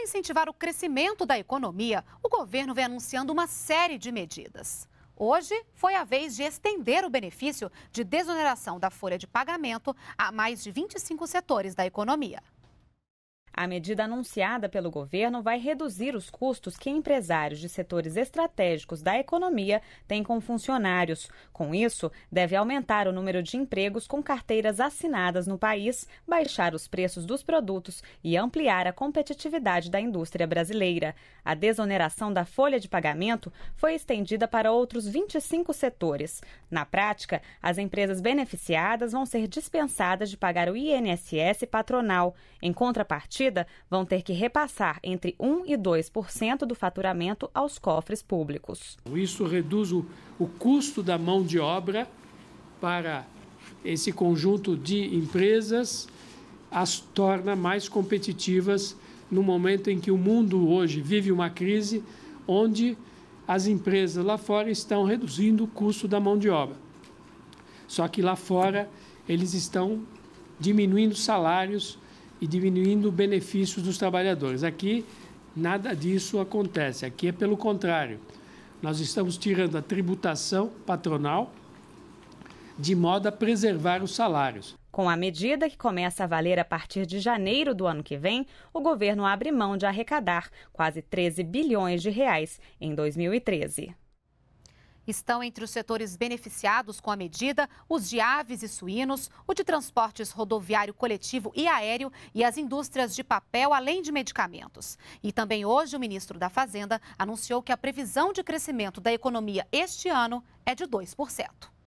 Para incentivar o crescimento da economia, o governo vem anunciando uma série de medidas. Hoje foi a vez de estender o benefício de desoneração da folha de pagamento a mais de 25 setores da economia. A medida anunciada pelo governo vai reduzir os custos que empresários de setores estratégicos da economia têm com funcionários. Com isso, deve aumentar o número de empregos com carteiras assinadas no país, baixar os preços dos produtos e ampliar a competitividade da indústria brasileira. A desoneração da folha de pagamento foi estendida para outros 25 setores. Na prática, as empresas beneficiadas vão ser dispensadas de pagar o INSS patronal. Em contrapartida, medida, vão ter que repassar entre 1% e 2% do faturamento aos cofres públicos. Isso reduz o, o custo da mão de obra para esse conjunto de empresas, as torna mais competitivas no momento em que o mundo hoje vive uma crise onde as empresas lá fora estão reduzindo o custo da mão de obra. Só que lá fora eles estão diminuindo salários e diminuindo benefícios dos trabalhadores. Aqui nada disso acontece, aqui é pelo contrário. Nós estamos tirando a tributação patronal de modo a preservar os salários. Com a medida que começa a valer a partir de janeiro do ano que vem, o governo abre mão de arrecadar quase 13 bilhões de reais em 2013. Estão entre os setores beneficiados com a medida os de aves e suínos, o de transportes rodoviário coletivo e aéreo e as indústrias de papel, além de medicamentos. E também hoje o ministro da Fazenda anunciou que a previsão de crescimento da economia este ano é de 2%.